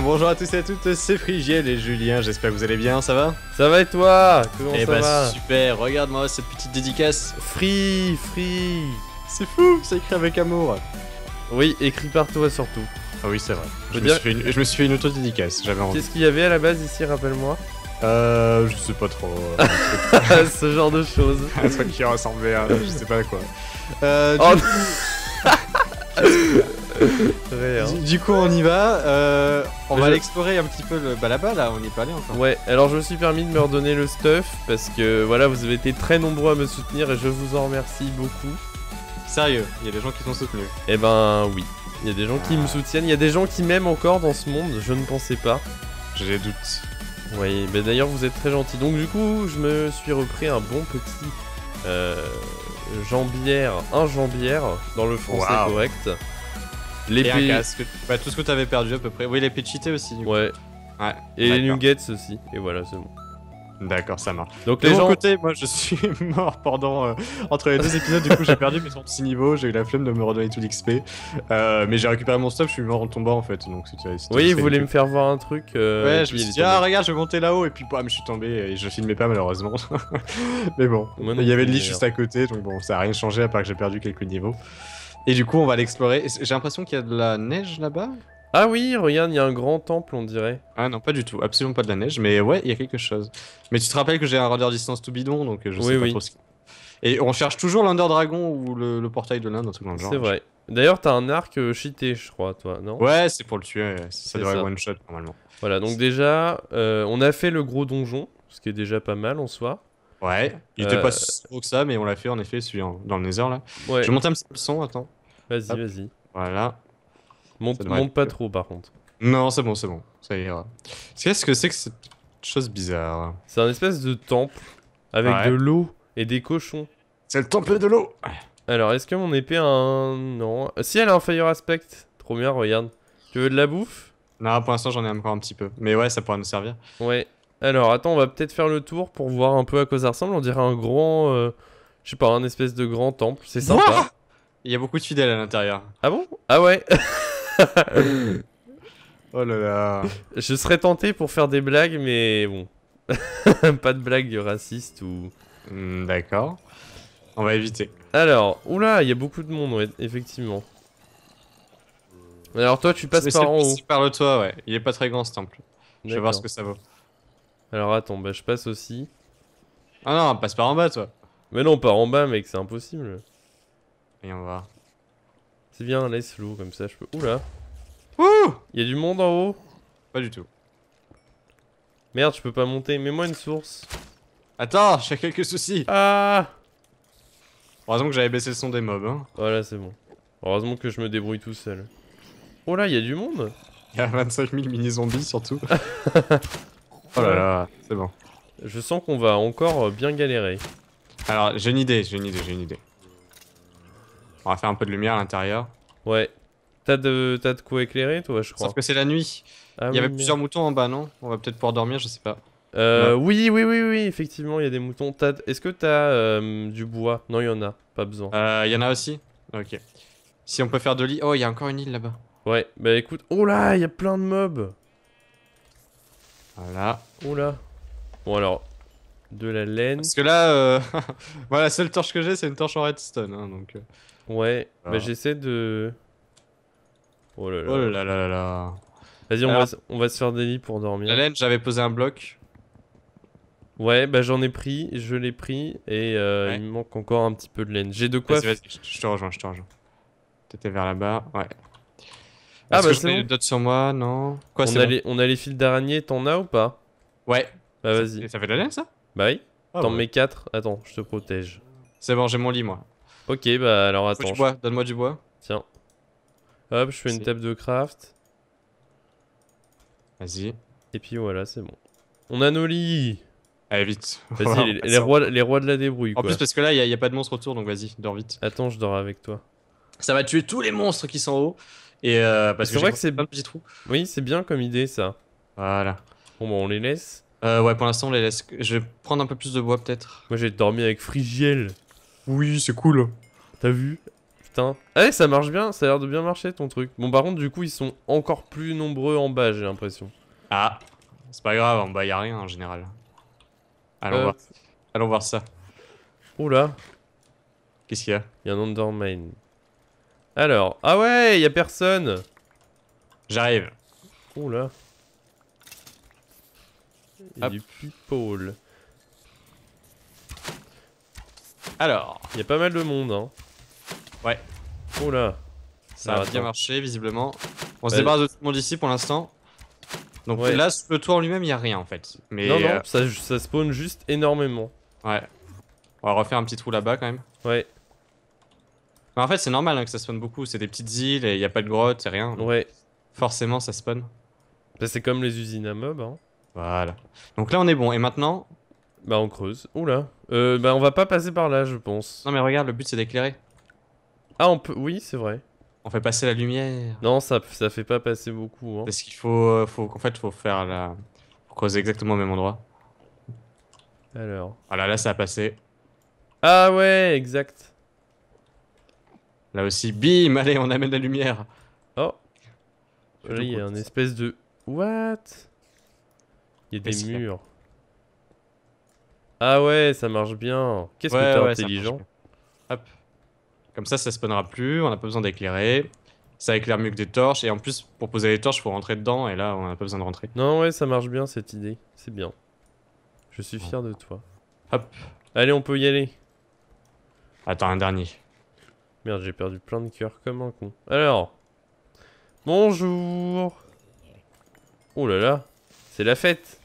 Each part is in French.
bonjour à tous et à toutes, c'est Frigiel et Julien, j'espère que vous allez bien, ça va Ça va et toi Comment eh ça bah, super, regarde-moi cette petite dédicace. Free, free C'est fou, c'est écrit avec amour. Oui, écrit partout et surtout. Ah oui, c'est vrai. Je, me suis fait une auto-dédicace, j'avais envie. Qu'est-ce qu'il y avait à la base ici, rappelle-moi euh, je sais pas trop. Ce genre de choses. Un truc qui ressemblait à, je sais pas quoi. Euh, oh du coup, on y va. Euh, on va l'explorer un petit peu le bas là, on y est pas allé encore. Ouais, alors je me suis permis de me redonner le stuff parce que voilà, vous avez été très nombreux à me soutenir et je vous en remercie beaucoup. Sérieux, il y a des gens qui t'ont soutenu. Eh ben oui, il y a des gens qui me soutiennent, il y a des gens qui m'aiment encore dans ce monde, je ne pensais pas. J'ai des doutes. Oui, mais d'ailleurs vous êtes très gentil. Donc du coup, je me suis repris un bon petit euh, jambière, un jambière dans le français correct. Les Et un bah, tout ce que t'avais perdu à peu près. Oui, l'épée cheatés aussi. Du coup. Ouais. ouais. Et les nuggets aussi. Et voilà, c'est bon. D'accord, ça marche. Donc les gens... côté, moi je suis mort pendant euh, entre les deux épisodes. du coup, j'ai perdu mes 36 niveaux. J'ai eu la flemme de me redonner tout l'XP. Euh, mais j'ai récupéré mon stuff. Je suis mort en tombant en fait. Donc c'était... Oui, vous voulez me faire voir un truc. Euh, ouais, je me suis dit ah regarde, je vais monter là-haut et puis bam, je suis tombé et je filmais pas malheureusement. mais bon, il y avait le lit juste à côté, donc bon, ça a rien changé à part que j'ai perdu quelques niveaux. Et du coup, on va l'explorer. J'ai l'impression qu'il y a de la neige là-bas. Ah oui, regarde, il y a un grand temple, on dirait. Ah non, pas du tout, absolument pas de la neige, mais ouais, il y a quelque chose. Mais tu te rappelles que j'ai un render distance tout bidon, donc je sais oui, pas oui. trop ce Et on cherche toujours l'Under Dragon ou le, portail de l'Inde, un truc genre. C'est vrai. D'ailleurs, t'as un arc euh, cheaté, je crois, toi, non Ouais, c'est pour le tuer, ça devrait one shot normalement. Voilà, donc déjà, euh, on a fait le gros donjon, ce qui est déjà pas mal en soi. Ouais, il était euh, pas si gros que ça, mais on l'a fait en effet, celui dans le Nether là. Ouais. Je monte un petit peu le son, attends. Vas-y, vas-y. Voilà. Monte, pas trop, par contre. Non, c'est bon, c'est bon. Ça ira. Qu'est-ce que c'est que cette chose bizarre C'est un espèce de temple avec de l'eau et des cochons. C'est le temple de l'eau Alors, est-ce que mon épée a un... Non. Si, elle a un fire aspect. Trop bien, regarde. Tu veux de la bouffe Non, pour l'instant, j'en ai encore un petit peu. Mais ouais, ça pourrait nous servir. Ouais. Alors, attends, on va peut-être faire le tour pour voir un peu à quoi ça ressemble. On dirait un grand... Euh, je sais pas, un espèce de grand temple. C'est sympa. Il y a beaucoup de fidèles à l'intérieur. Ah bon Ah ouais Oh là là. Je serais tenté pour faire des blagues, mais bon. pas de blagues racistes ou. Hmm, d'accord. On va éviter. Alors, oula, il y a beaucoup de monde, effectivement. Alors toi, tu passes par en haut. le toit, ouais. Il est pas très grand ce temple. Je vais voir ce que ça vaut. Alors attends, bah je passe aussi. Ah non, passe par en bas, toi. Mais non, pas en bas, mec, c'est impossible on C'est bien, laisse l'eau comme ça, je peux... Oula Ouh Y'a du monde en haut Pas du tout. Merde, je peux pas monter, mets-moi une source. Attends, j'ai quelques soucis Ah Heureusement que j'avais baissé le son des mobs. Hein. Voilà, c'est bon. Heureusement que je me débrouille tout seul. Oh là, du monde Y'a 25 000 mini-zombies surtout. oh là c'est bon. Je sens qu'on va encore bien galérer. Alors, j'ai une idée, j'ai une idée, j'ai une idée. On va faire un peu de lumière à l'intérieur. Ouais. T'as de... de quoi éclairer, toi, je crois. Sauf que c'est la nuit. Ah il y avait plusieurs moutons en bas, non On va peut-être pouvoir dormir, je sais pas. Euh, oui, oui, oui, oui, effectivement, il y a des moutons. Est-ce que t'as euh, du bois Non, il y en a, pas besoin. Euh Il y en a aussi Ok. Si on peut faire de lit. Oh, il y a encore une île là-bas. Ouais, bah écoute. Oh là, il y a plein de mobs Voilà. Oh là. Bon, alors, de la laine. Parce que là, voilà, euh, la seule torche que j'ai, c'est une torche en redstone. Hein, donc. Euh, Ouais, bah ah. j'essaie de. Oh, oh là là. là là, Vas-y, on, va, on va se faire des lits pour dormir. La laine, j'avais posé un bloc. Ouais, bah j'en ai pris, je l'ai pris, et euh, il me manque encore un petit peu de laine. J'ai de quoi. Vas-y, vas je te rejoins, je te rejoins. T'étais vers là-bas, ouais. Ah bah c'est des d'autres sur moi, non Quoi, on, a les, on a les fils d'araignée, t'en as ou pas Ouais. Bah vas-y. Ça fait de la laine ça Bah oui. Ah t'en bah. mets 4. Attends, je te protège. C'est bon, j'ai mon lit moi. Ok, bah alors attends. Donne-moi du bois. Tiens. Hop, je fais une table de craft. Vas-y. Et puis voilà, c'est bon. On a nos lits Allez, vite. Vas-y, les, rois, les rois de la débrouille. En plus, parce que là, il n'y a, pas de monstre autour, donc vas-y, dors vite. Attends, je dors avec toi. Ça va tuer tous les monstres qui sont en haut. Et euh, parce que, vrai que c'est pas petit trou Oui, c'est bien comme idée, ça. Voilà. Bon, bon, bah, on les laisse. Euh, ouais, pour l'instant, on les laisse. Je vais prendre un peu plus de bois, peut-être. Moi, j'ai dormi avec Frigiel. Oui, c'est cool. T'as vu Putain. eh ça marche bien, ça a l'air de bien marcher ton truc. Bon, par contre, du coup, ils sont encore plus nombreux en bas, j'ai l'impression. Ah, c'est pas grave, en bas, y'a rien en général. Allons, euh, voir. Allons voir ça. Oula. Qu'est-ce qu'il y a Y'a y a un Undermine. Alors, ah ouais, il y a personne. J'arrive. Oula. Il y a du Alors, il y a pas mal de monde, hein. Ouais. Oh là. Ça, a ah, bien marché visiblement. On se débarrasse de tout le monde ici pour l'instant. Donc là là, le toit en lui-même, il y a rien en fait. Mais non, non, euh, ça, spawn juste énormément. Ouais. On va refaire un petit trou là-bas quand même. Ouais. Mais en fait, c'est normal hein, que ça spawn beaucoup. C'est des petites îles et il n'y a pas de grotte et rien. Ouais. Forcément, ça spawn. c'est comme les usines à mobs. Hein. Voilà. Donc là, on est bon. Et maintenant, bah on creuse. Oula. Euh, bah on va pas passer par là, je pense. Non mais regarde, le but c'est d'éclairer. Ah on peut... Oui, c'est vrai. On fait passer la lumière. Non, ça, ça fait pas passer beaucoup. Hein. Parce qu'il faut, euh, faut... En fait, faut faire la... Faut creuser exactement au même endroit. Alors... Ah là ça a passé. Ah ouais, exact. Là aussi, bim Allez, on amène la lumière. Oh. Là, il un espèce de... What Il y a des murs. Ah ouais, ça marche bien. Qu'est-ce que t'es intelligent. Hop. Comme ça, ça spawnera plus, on n'a pas besoin d'éclairer. Ça éclaire mieux que des torches, et en plus, pour poser les torches, faut rentrer dedans, et là, on n'a pas besoin de rentrer. Non, ouais, ça marche bien cette idée. C'est bien. Je suis fier de toi. Hop. Allez, on peut y aller. Attends, un dernier. Merde, j'ai perdu plein de cœurs comme un con. Alors. Bonjour. Oh là là. C'est la fête.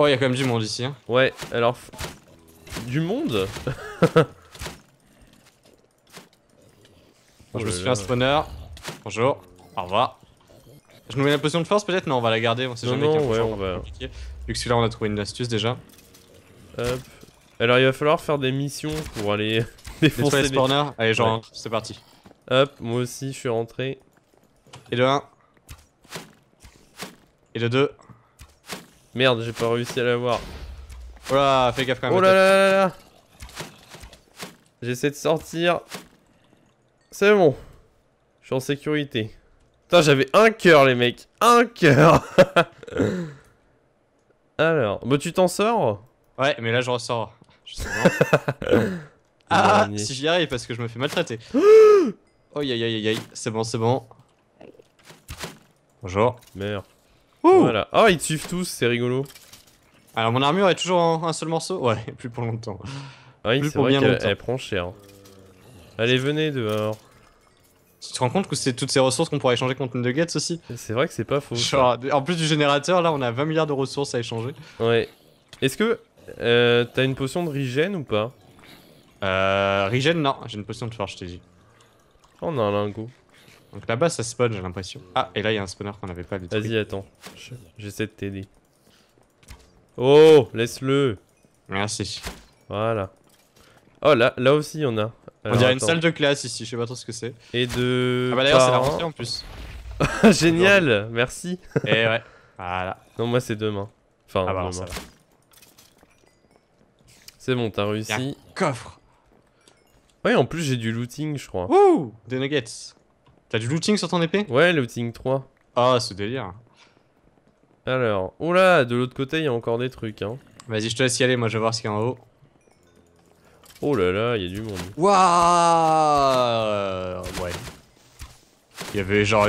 Oh, il y a quand même du monde ici. Hein. Ouais, alors. Du monde Je me suis fait un spawner. Bonjour. Au revoir. Je nous mets la potion de force peut-être Non, on va la garder. On sait non, jamais non, ouais, on va. Vu que celui-là, on a trouvé une astuce déjà. Hop. Alors, il va falloir faire des missions pour aller défoncer les spawners. Allez, genre, c'est parti. Hop, moi aussi, je suis rentré. Et de 1. Et de 2. Merde, j'ai pas réussi à l'avoir. Oh là, fais gaffe quand même. Oh là là là là J'essaie de sortir. C'est bon. Je suis en sécurité. Putain, j'avais un cœur, les mecs. Un cœur Alors, bah tu t'en sors Ouais, mais là je ressors. ah, si j'y arrive parce que je me fais maltraiter. oh, aïe aïe aïe aïe, c'est bon, c'est bon. Bonjour. Merde. Ouh voilà. Ah, ils suivent tous, c'est rigolo. Alors, mon armure est toujours en un seul morceau Ouais, plus pour longtemps. Ah oui, c'est vrai qu'elle prend cher. Hein. Allez, venez dehors. Tu te rends compte que c'est toutes ces ressources qu'on pourrait échanger contre une nuggets aussi C'est vrai que c'est pas faux. en plus du générateur, là, on a 20 milliards de ressources à échanger. Ouais. Est-ce que euh, t'as une potion de regen ou pas Euh. Regen, non, j'ai une potion de Farge je t'ai dit. Oh, on a un lingot. Donc là-bas, ça spawn, j'ai l'impression. Ah, et là, il y a un spawner qu'on n'avait pas tout Vas-y, attends. J'essaie de t'aider. Oh, laisse-le. Merci. Voilà. Oh, là, là aussi, il y a. on dirait une salle de classe ici, je sais pas trop ce que c'est. Et de. Ah, bah d'ailleurs, c'est la rentrée en plus. Génial, merci. Et eh ouais. Voilà. Non, moi, c'est demain. Enfin, ah bah, C'est bon, t'as réussi. coffre. Ouais, en plus, j'ai du looting, je crois. Ouh, des nuggets. T'as du looting sur ton épée Ouais, looting 3. Ah, ce délire. Alors, oula, de l'autre côté, il y a encore des trucs. Hein. Vas-y, je te laisse y aller, moi je vais voir ce qu'il y a en haut. Oh là là, il y a du monde. Waouh Ouais. Il y avait genre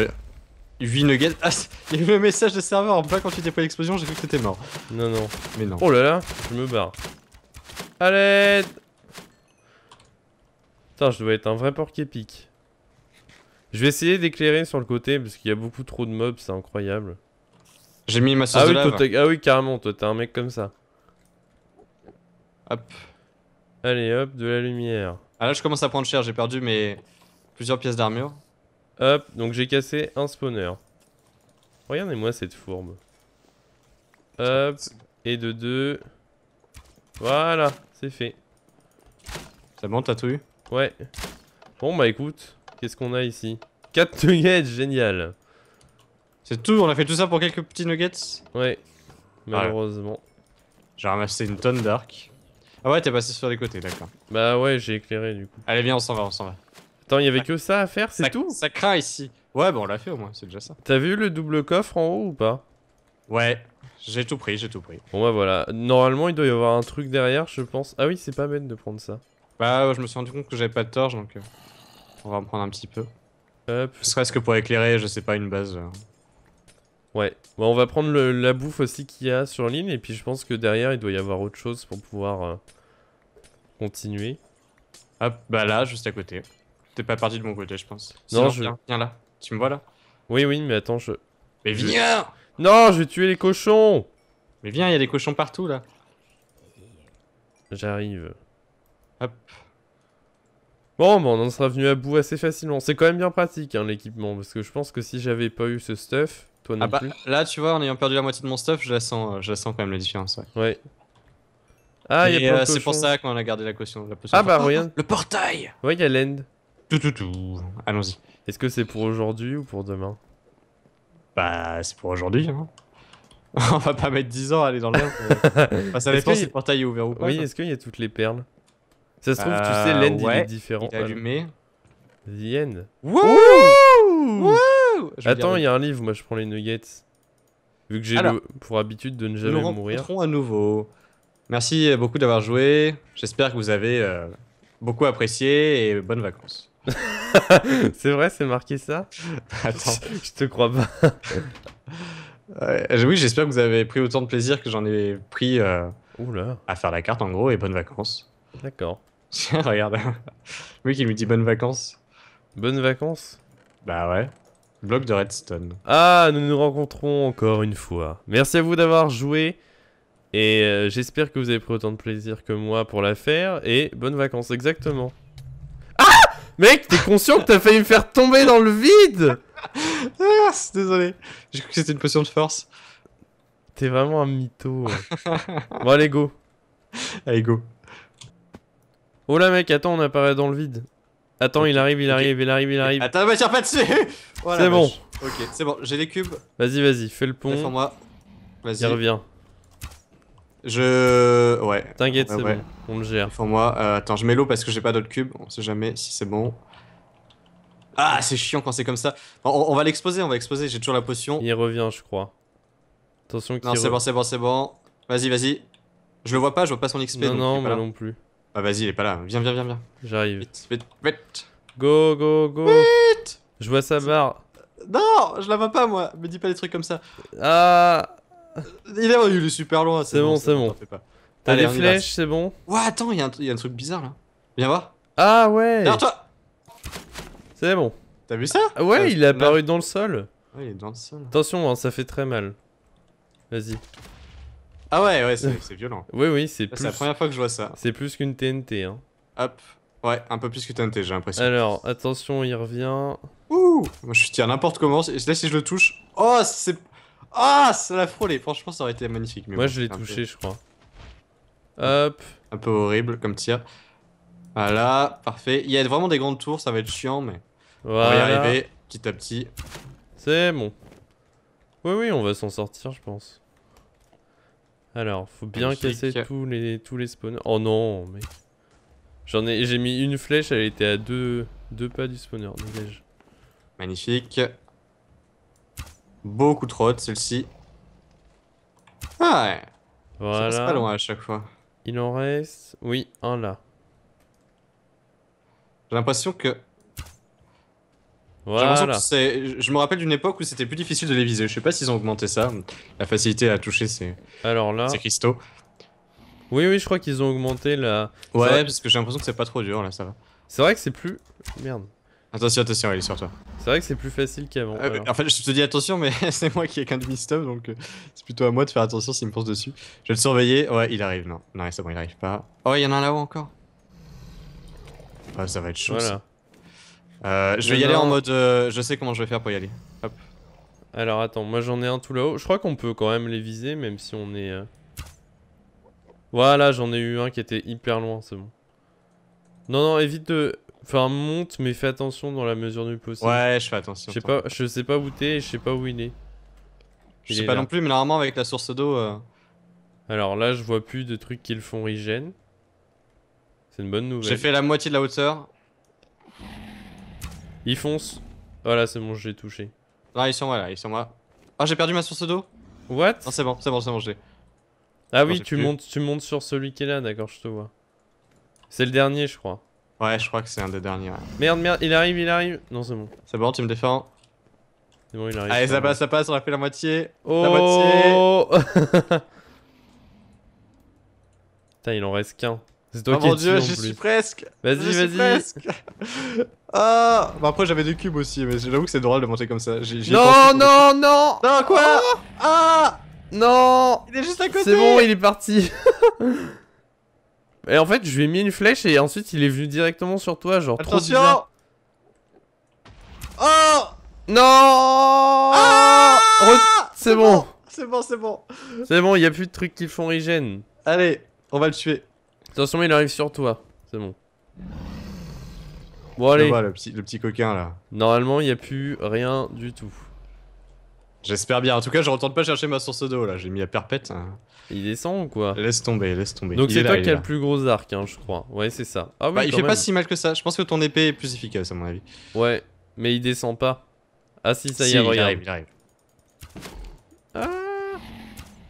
8 nuggets. Ah, il y avait le message de serveur en bas quand tu à l'explosion, j'ai cru que t'étais mort. Non, non. Mais non. Oh là là, je me barre. Allez Putain, je dois être un vrai porc épique. Je vais essayer d'éclairer sur le côté parce qu'il y a beaucoup trop de mobs, c'est incroyable. J'ai mis ma sauce ah oui, ah oui, carrément, toi t'es un mec comme ça. Hop. Allez, hop, de la lumière. Ah là, je commence à prendre cher, j'ai perdu mes plusieurs pièces d'armure. Hop, donc j'ai cassé un spawner. Regardez-moi cette fourbe. Hop, et de deux. Voilà, c'est fait. C'est bon, t'as tout eu Ouais. Bon, bah écoute. Qu'est-ce qu'on a ici 4 nuggets, génial C'est tout, on a fait tout ça pour quelques petits nuggets Ouais, malheureusement. J'ai ramassé une tonne d'arc. Ah ouais, t'es passé sur les côtés, d'accord. Bah ouais, j'ai éclairé du coup. Allez, viens, on s'en va, on s'en va. Attends, il y avait que ça à faire, c'est tout Ça craint ici. Ouais, bon, on l'a fait au moins, c'est déjà ça. T'as vu le double coffre en haut ou pas Ouais, j'ai tout pris, j'ai tout pris. Bon bah voilà, normalement il doit y avoir un truc derrière, je pense. Ah oui, c'est pas bête de prendre ça. Bah, je me suis rendu compte que j'avais pas de torche, donc... Euh. On va en prendre un petit peu. Hop. Serait-ce que pour éclairer, je sais pas, une base. Ouais. Bon, on va prendre la bouffe aussi qu'il y a sur l'île. Et puis je pense que derrière, il doit y avoir autre chose pour pouvoir euh, continuer. Hop, bah là, juste à côté. T'es pas parti de mon côté, je pense. Non, je... Viens, là. Tu me vois là Oui, oui, mais attends, je... Mais viens Non, je vais tuer les cochons Mais viens, il y a des cochons partout, là. J'arrive. Hop. Bon, bon, on en sera venu à bout assez facilement. C'est quand même bien pratique, hein, l'équipement, parce que je pense que si j'avais pas eu ce stuff, toi non ah bah, plus. Là, tu vois, en ayant perdu la moitié de mon stuff, je la sens, euh, je quand même la différence. Ouais. ouais. Ah, il y a euh, C'est pour ça qu'on a gardé la caution. La ah bah, regarde. Le portail Ouais, il y a l'end. Tout, tout, tout. Allons-y. Est-ce que c'est pour aujourd'hui ou pour demain Bah, c'est pour aujourd'hui. Hein. on va pas mettre 10 ans à aller dans l'air. ça dépend si le portail est ouvert ou pas. Oui, est-ce qu'il y a toutes les perles ça se trouve, tu sais, euh, l'end il est différent. allumé. The end. Attends, il y a un livre, moi je prends les nuggets. Vu que j'ai pour habitude de ne jamais nous mourir. Nous à nouveau. Merci beaucoup d'avoir joué. J'espère que vous avez euh, beaucoup apprécié et bonnes vacances. c'est vrai, c'est marqué ça Attends, je te crois pas. oui, j'espère que vous avez pris autant de plaisir que j'en ai pris euh, à faire la carte en gros et bonnes vacances. D'accord. Tiens, regarde. oui mec, lui dit bonnes vacances. Bonnes vacances Bah ouais. Bloc de redstone. Ah, nous nous rencontrons encore une fois. Merci à vous d'avoir joué. Et euh, j'espère que vous avez pris autant de plaisir que moi pour la faire. Et bonnes vacances, exactement. Ah Mec, t'es conscient que t'as failli me faire tomber dans le vide ah, Désolé. J'ai cru que c'était une potion de force. T'es vraiment un mytho. bon, allez, go. Allez, go. Oh là mec, attends, on apparaît dans le vide. Attends, il arrive, il arrive, il arrive, il arrive. Attends, mais tire pas dessus C'est bon. Ok, c'est bon, j'ai les cubes. Vas-y, vas-y, fais le pont. moi Vas-y. Il revient. Je... Ouais. T'inquiète, c'est bon, on le gère. Pour moi, euh, attends, je mets l'eau parce que j'ai pas d'autres cubes, on sait jamais si c'est bon. Ah, c'est chiant quand c'est comme ça. on, va l'exposer, on va l'exposer, j'ai toujours la potion. Il revient, je crois. Attention qu'il Non, c'est bon, c'est bon, c'est bon. Vas-y, vas-y. Je le vois pas, je vois pas son XP. Non, non, moi non plus. Ah, vas-y, il est pas là. Viens, viens, viens, viens. J'arrive. Vite, vite, vite. Go, go, go. Je vois sa barre. Non, je la vois pas moi. Me dis pas des trucs comme ça. Ah. Il est, oh, super loin. C'est bon, c'est bon. T'as les flèches, c'est bon. Ouais, attends, il y, a un truc bizarre là. Viens voir. Ah ouais. C'est bon. T'as vu ça ah, Ouais, il est apparu dans le sol. Attention, hein, ça fait très mal. Vas-y. Ah ouais, ouais, c'est violent. oui, oui, c'est la première fois que je vois ça. C'est plus qu'une TNT, hein. Hop. Ouais, un peu plus que TNT, j'ai l'impression. Alors, attention, il revient. Ouh Moi, je tire n'importe comment. Là, si je le touche... Oh, c'est... Ah, ça l'a frôlé. Franchement, ça aurait été magnifique. Mais Moi, je l'ai touché, je crois. Hop. Un peu horrible comme tir. Voilà, parfait. Il y a vraiment des grandes tours, ça va être chiant, mais on va y arriver petit à petit. C'est bon. Oui, oui, on va s'en sortir, je pense. Alors, faut bien casser tous les, tous les Oh non, mais J'en ai, j'ai mis une flèche, elle était à deux, deux pas du spawner. Dégage. Magnifique. Beaucoup trop haute celle-ci. Ah ouais. Voilà. Ça pas loin à chaque fois. Il en reste, oui, un là. J'ai l'impression que l'impression Que je me rappelle d'une époque où c'était plus difficile de les viser. Je sais pas s'ils ont augmenté ça. La facilité à toucher c'est... Alors là... Ces cristaux. Oui, oui, je crois qu'ils ont augmenté la. Ouais, parce que j'ai l'impression que c'est pas trop dur là, ça va. C'est vrai que c'est plus. Merde. Attention, attention, il est sur toi. C'est vrai que c'est plus facile qu'avant. Euh, en fait, je te dis attention, mais c'est moi qui ai qu'un demi-stop, donc euh, c'est plutôt à moi de faire attention s'il me pense dessus. Je vais le surveiller. Ouais, il arrive, non. Non, c'est bon, il arrive pas. Oh, il y en a là-haut encore. Oh, ça va être chaud. Euh, je vais y aller en mode. Euh, je sais comment je vais faire pour y aller. Hop. Alors attends, moi j'en ai un tout là-haut. Je crois qu'on peut quand même les viser, même si on est... Euh, voilà, j'en ai eu un qui était hyper loin, c'est bon. Non, non, évite de... Enfin, monte, mais fais attention dans la mesure du possible. Ouais, je fais Je attention. sais pas, je sais pas où t'es et je sais pas où il est. Je sais pas non plus, mais normalement, avec la source d'eau. Alors là, je vois plus de trucs qui le font regen. C'est une bonne nouvelle. J'ai fait la moitié de la hauteur. Il fonce. Voilà, c'est bon, j'ai touché. Ah, ils sont moi là, ils sont moi. Ah, j'ai perdu ma source d'eau What Non, c'est bon, c'est bon, c'est bon, je Ah oui, tu montes, tu montes sur celui qui est là, d'accord, je te vois. C'est le dernier, je crois. Ouais, je crois que c'est un des derniers. Merde, merde, il arrive, il arrive. Non, c'est bon. C'est bon, tu me défends. C'est bon, il arrive. Allez, ça passe, ça passe, on a fait la moitié. Oh la moitié. Putain, il en reste qu'un. C'est toi oh mon dieu, j'y suis presque Vas-y, vas-y Ah Bah après j'avais des cubes aussi, mais j'avoue que c'est drôle de monter comme ça. non, non, non Non, quoi ah. ah Non Il est juste à côté C'est bon, il est parti Et en fait, je lui ai mis une flèche et ensuite il est venu directement sur toi, genre Attention trop bizarre. Oh Non ah C'est bon, C'est bon, c'est bon C'est bon, il n'y a plus de trucs qui font hygiène. Allez, on va le tuer. Attention, il arrive sur toi. C'est bon. Bon, allez. le, petit, le petit coquin là. Normalement, il n'y a plus rien du tout. J'espère bien. En tout cas, je retourne pas chercher ma source d'eau là. J'ai mis à perpète. Hein. Il descend ou quoi Laisse tomber, laisse tomber. Donc c'est toi qui as le plus gros arc, hein, je crois. Ouais, c'est ça. Ah, oui, bah, il fait pas si mal que ça. Je pense que ton épée est plus efficace à mon avis. Ouais, mais il descend pas. Ah si, ça y est, arrive, il arrive. Ah.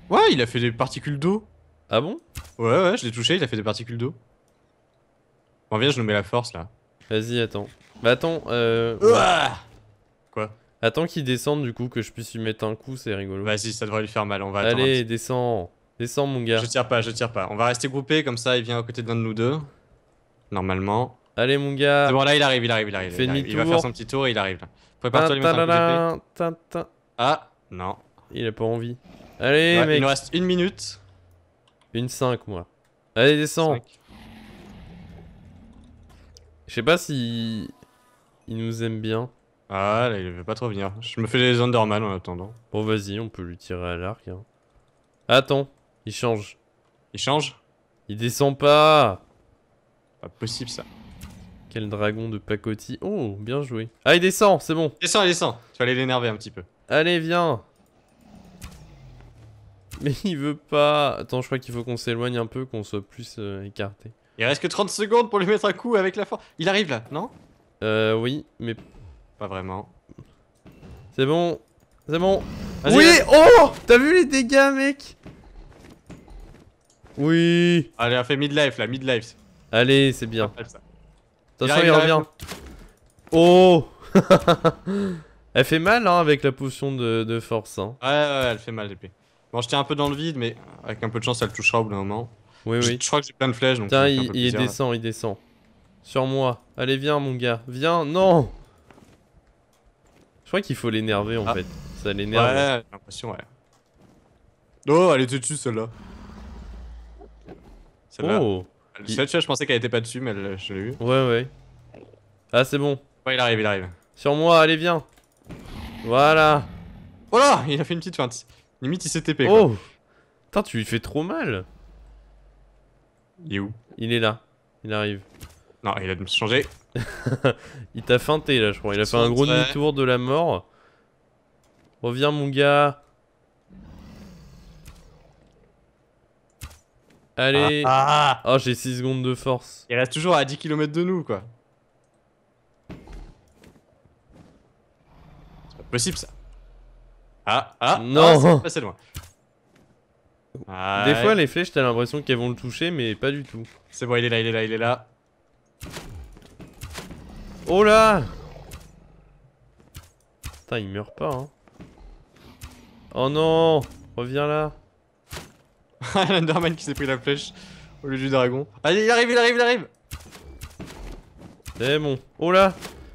Ouais, il a fait des particules d'eau. Ah bon Ouais, ouais, je l'ai touché, il a fait des particules d'eau. Bon, viens, je nous mets la force là. Vas-y, attends. Bah, attends, euh. Quoi Attends qu'il descende du coup, que je puisse lui mettre un coup, c'est rigolo. Vas-y, ça devrait lui faire mal, on va attendre. Allez, descends. Descends, mon gars. Je tire pas, je tire pas. On va rester groupé comme ça, il vient à côté d'un de nous deux. Normalement. Allez, mon gars. C'est bon, là, il arrive, il arrive, il arrive. il, il va faire son petit tour et il arrive là. Prépare-toi lui mettre un coup Ah, non. Il a pas envie. Allez, mec. Il nous reste une minute. Une 5, moi. Allez, descend Je sais pas si... Il nous aime bien. Ah, là, il veut pas trop venir. Je me fais les Underman en attendant. Bon, vas-y, on peut lui tirer à l'arc. Hein. Attends, il change. Il change Il descend pas Pas possible, ça. Quel dragon de pacotille. Oh, bien joué. Ah, il descend, c'est bon. Descends descend, il descend. Tu vas aller l'énerver un petit peu. Allez, viens. Mais il veut pas. Attends, je crois qu'il faut qu'on s'éloigne un peu, qu'on soit plus euh, écarté. Il reste que 30 secondes pour lui mettre un coup avec la force. Il arrive là, non Euh, oui, mais. Pas vraiment. C'est bon. C'est bon. Oui Oh T'as vu les dégâts, mec Oui Allez, on fait midlife life là, mid Allez, c'est bien. Attention, il, il revient. Oh Elle fait mal hein, avec la potion de, force. Hein. Ouais, ouais, elle fait mal l'épée. Bon, je tiens un peu dans le vide, mais avec un peu de chance, ça le touchera au bout d'un moment. Oui, oui. Je crois que j'ai plein de flèches. Donc Tiens, il, descend, il descend. Sur moi. Allez, viens, mon gars. Viens, non Je crois qu'il faut l'énerver en ah. fait. Ça l'énerve. Ouais, j'ai l'impression, ouais. Oh, elle était dessus celle-là. Celle-là. Oh. je pensais qu'elle était pas dessus, mais je l'ai eu. Ouais, ouais. Ah, c'est bon. Ouais, il arrive, il arrive. Sur moi, allez, viens. Voilà. Voilà, oh il a fait une petite feinte. Limite, il s'est TP, Oh Putain, tu lui fais trop mal. Il est où Il est là. Il arrive. Non, il a dû me changer. il t'a feinté, là, je crois. Il a fait un gros demi-tour de la mort. Reviens, mon gars. Allez ah, ah. Oh, j'ai 6 secondes de force. Il reste toujours à 10 km de nous, quoi. C'est pas possible, ça. Ah, ah, non ah, passé loin. Des fois, les flèches, t'as l'impression qu'elles vont le toucher, mais pas du tout. C'est bon, il est là, il est là, il est là. Oh là Putain, il meurt pas, hein. Oh non Reviens là Ah, L'Enderman qui s'est pris la flèche au lieu du dragon. Allez, il arrive, il arrive, il arrive C'est bon. Oh là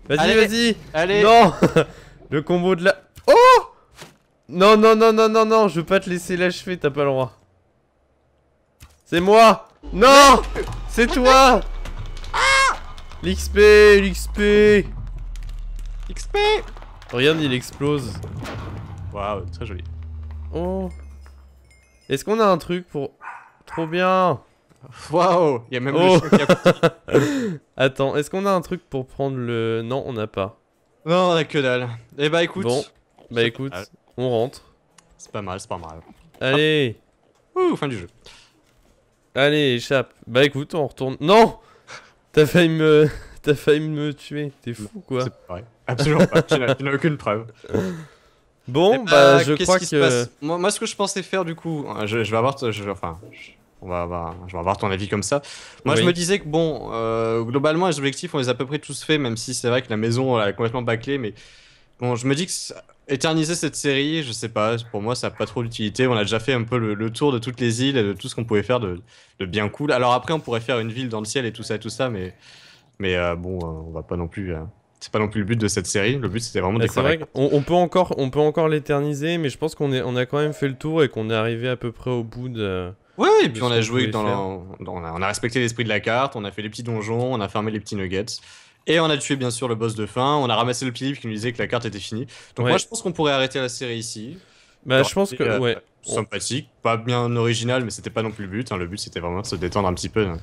Vas-y, vas-y Allez Non Le combo de la... Non, non, non, non, non, non, je veux pas te laisser l'achever, t'as pas le droit. C'est moi Non C'est toi L'XP, l'XP XP Regarde, il explose. Waouh, très joli. Oh. Est-ce qu'on a un truc pour... Trop bien Waouh Il même oh. le qui a Attends, est-ce qu'on a un truc pour prendre le... Non, on n'a pas. Non, on a que dalle. Eh bah écoute... Bon, bah écoute... On rentre. C'est pas mal, c'est pas mal. Allez ah. Ouh, fin du jeu. Allez, échappe. Bah écoute, on retourne. Non T'as failli me. T'as failli me tuer. T'es fou quoi pas vrai. Absolument pas. Tu n'as aucune preuve. Bon, eh bah, bah, je crois que. Se passe moi, ce que je pensais faire du coup, hein, je, vais avoir. enfin, on va avoir, je vais avoir ton avis comme ça. Moi, je me disais que bon, euh, globalement, les objectifs, on les a à peu près tous faits, même si c'est vrai que la maison, a complètement bâclé, mais bon, je me dis que éterniser cette série, je sais pas, pour moi ça n'a pas trop d'utilité. On a déjà fait un peu le, tour de toutes les îles et de tout ce qu'on pouvait faire de, bien cool. Alors après, on pourrait faire une ville dans le ciel et tout ça, et tout ça, mais, mais euh, bon, euh, on va pas non plus. Euh, c'est pas non plus le but de cette série. Le but c'était vraiment bah, on, peut encore, on peut encore l'éterniser, mais je pense qu'on est, on a quand même fait le tour et qu'on est arrivé à peu près au bout de. Ouais, et puis on a joué dans, on a respecté l'esprit de la carte, on a fait les petits donjons, on a fermé les petits nuggets. Et on a tué bien sûr le boss de fin. On a ramassé le pilier qui nous disait que la carte était finie. Donc moi je pense qu'on pourrait arrêter la série ici. Bah, je pense que euh, ouais. sympathique, pas bien original, mais c'était pas non plus le but. Hein. Le but c'était vraiment de se détendre un petit peu hein,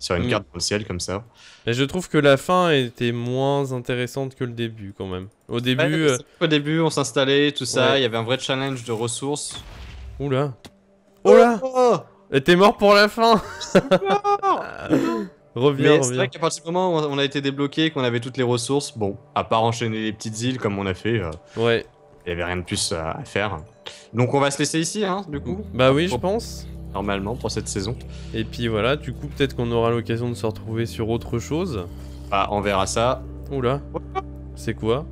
sur une mm. carte dans le ciel comme ça. Mais je trouve que la fin était moins intéressante que le début quand même. Au début, au euh, début, on s'installait, tout ça. Il y avait un vrai challenge de ressources. Oula. Oh Oula. Oh T'es mort pour la fin. Reviens, c'est vrai qu'à partir du moment où on a été débloqué, qu'on avait toutes les ressources, bon, à part enchaîner les petites îles comme on a fait, euh, ouais. il n'y avait rien de plus euh, à faire. Donc on va se laisser ici, hein, du coup. Bah oui, je pense. Normalement, pour cette saison. Et puis voilà, du coup, peut-être qu'on aura l'occasion de se retrouver sur autre chose. Bah, on verra ça. Oula. C'est quoi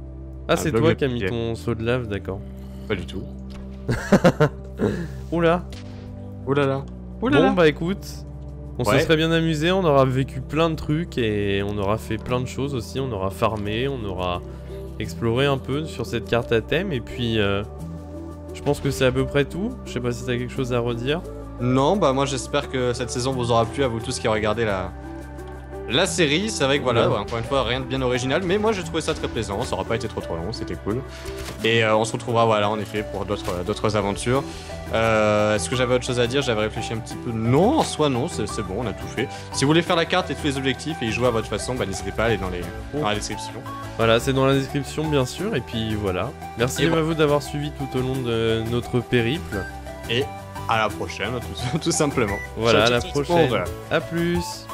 Ah, c'est toi qui as mis ton saut de lave, d'accord. Pas du tout. Oula. Oula là. Oula Bon, bah écoute. On se serait bien amusé, on aura vécu plein de trucs et on aura fait plein de choses aussi. On aura farmé, on aura exploré un peu sur cette carte à thème. Et puis, euh, je pense que c'est à peu près tout. Je sais pas si t'as quelque chose à redire. Non, bah moi j'espère que cette saison vous aura plu à vous tous qui regardé la, la série. C'est vrai que voilà, encore une fois, rien de bien original, mais moi j'ai trouvé ça très plaisant. Ça aura pas été trop trop long, c'était cool. Et euh, on se retrouvera voilà, en effet, pour d'autres euh, aventures. Euh, est-ce que j'avais autre chose à dire J'avais réfléchi un petit peu. Non, en soi non, c'est bon, on a tout fait. Si vous voulez faire la carte et tous les objectifs et y jouer à votre façon, bah, n'hésitez pas à aller dans, les, oh. la description. Voilà, c'est dans la description bien sûr. Et puis voilà. Merci à vous d'avoir suivi tout au long de notre périple. Et à la prochaine, tout, simplement. Voilà, à la prochaine. À plus.